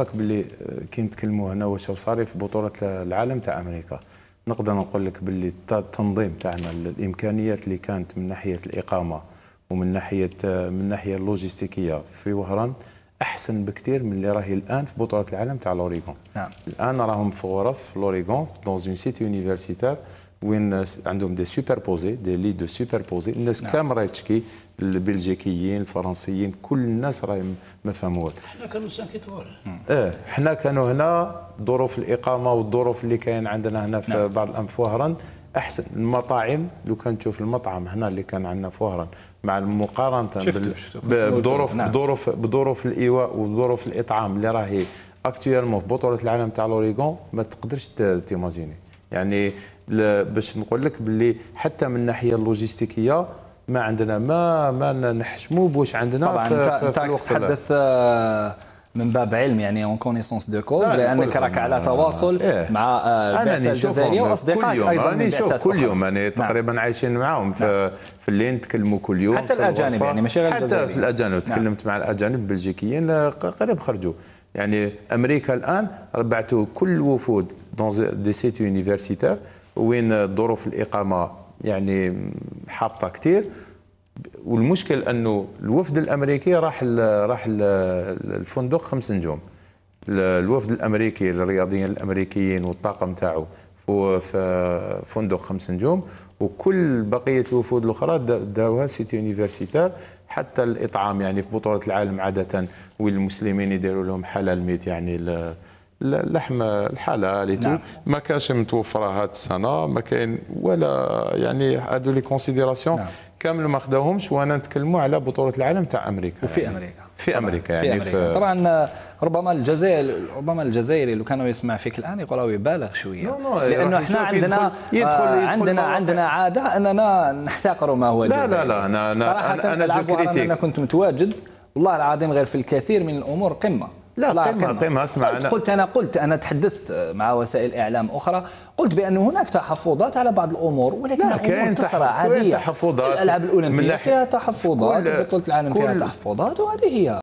راك باللي آه، كي نتكلموا هنا واش صاري في بطوله العالم تاع امريكا نقدر نقول لك باللي التنظيم تاعنا الامكانيات اللي كانت من ناحيه الاقامه ومن ناحيه آه، من ناحيه اللوجستيكيه في وهران احسن بكثير من اللي راهي الان في بطوله العالم تاع لوريغون نعم. الان راهم في غرف لوريغون دون سيتي يونيفرسيتير وين عندهم دي سوبربوزي دي ليد سوبربوزي الناس نعم. كامل راهي تشكي البلجيكيين الفرنسيين كل الناس راهي ما فهموها حنا كانوا سانكيتور اه حنا كانوا هنا ظروف الاقامه والظروف اللي كاين عندنا هنا في نعم. بعض الانف وهران احسن المطاعم لو كان تشوف المطعم هنا اللي كان عندنا في وهران مع المقارنه بال... بظروف نعم. بظروف بظروف الايواء وظروف الاطعام اللي راهي اكتويلمون في بطوله العالم تاع لوريغون ما تقدرش تيماجيني يعني باش نقول لك باللي حتى من الناحيه اللوجيستيكيه ما عندنا ما ما نحشموا بواش عندنا طبعا في, في الوقت تحدث آه، من باب علم يعني اون كونيسونس دو كوز لانك راك على آه، تواصل إيه. مع البعثه آه، الجزائريه واصدقائك ايضا راني نشوف كل يوم انا يعني نعم. تقريبا عايشين معاهم في, نعم. في الليل نتكلموا كل يوم حتى الاجانب يعني ماشي غير حتى في الاجانب نعم. تكلمت مع الاجانب البلجيكيين قريب خرجوا يعني امريكا الان بعثوا كل وفود دون دي سيت يونيفرسيتير وين ظروف الاقامه يعني حابطه كثير والمشكل انه الوفد الامريكي راح الـ راح الـ الفندق خمس نجوم الوفد الامريكي الرياضيين الامريكيين والطاقم تاعو في فندق خمس نجوم وكل بقيه الوفود الاخرى داوها سيتي يونيفرسيتار حتى الاطعام يعني في بطوله العالم عاده والمسلمين يديروا لهم حلال ميت يعني اللحم الحلال نعم. ما كانش متوفره هذه السنه ما كاين ولا يعني هادو لي كونسيديراسيون نعم. كامل ما خداهمش وانا نتكلموا على بطوله العالم تاع امريكا وفي يعني امريكا في امريكا يعني في امريكا. في يعني، طبعا ربما الجزائر ربما الجزائري لو كانوا يسمع فيك الان يقول راه يبالغ شويه no, no, لانه احنا عندنا يدخل, يدخل, آه، يدخل عندنا عندنا عاده اننا نحتقر ما هو الجزائر لا لا لا انا انا صراحه انا, أنا كنت متواجد والله العظيم غير في الكثير من الامور قمه لا قيمة قيمة اسمع قلت, أنا قلت انا قلت انا تحدثت مع وسائل اعلام اخرى قلت بان هناك تحفظات على بعض الامور ولكن لا كاين عاديه تحفظات الالعاب الاولمبيه فيها تحفظات بطوله العالم فيها تحفظات وهذه هي